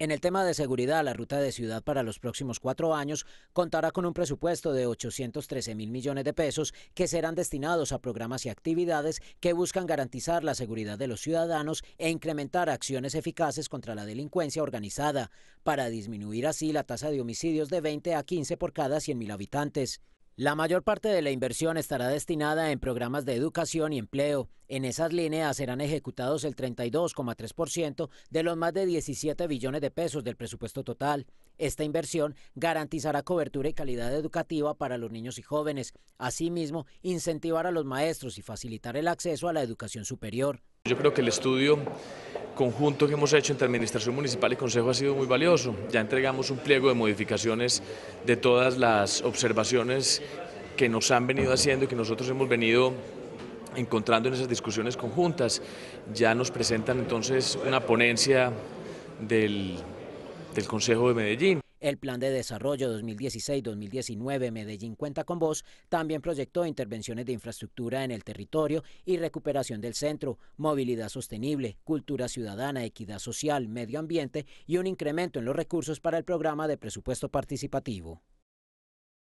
En el tema de seguridad, la ruta de ciudad para los próximos cuatro años contará con un presupuesto de 813 mil millones de pesos que serán destinados a programas y actividades que buscan garantizar la seguridad de los ciudadanos e incrementar acciones eficaces contra la delincuencia organizada, para disminuir así la tasa de homicidios de 20 a 15 por cada 100 mil habitantes. La mayor parte de la inversión estará destinada en programas de educación y empleo. En esas líneas serán ejecutados el 32,3% de los más de 17 billones de pesos del presupuesto total. Esta inversión garantizará cobertura y calidad educativa para los niños y jóvenes. Asimismo, incentivar a los maestros y facilitar el acceso a la educación superior. Yo creo que el estudio conjunto que hemos hecho entre Administración Municipal y Consejo ha sido muy valioso. Ya entregamos un pliego de modificaciones de todas las observaciones que nos han venido haciendo y que nosotros hemos venido encontrando en esas discusiones conjuntas. Ya nos presentan entonces una ponencia del, del Consejo de Medellín. El Plan de Desarrollo 2016-2019 Medellín Cuenta con Voz también proyectó intervenciones de infraestructura en el territorio y recuperación del centro, movilidad sostenible, cultura ciudadana, equidad social, medio ambiente y un incremento en los recursos para el programa de presupuesto participativo.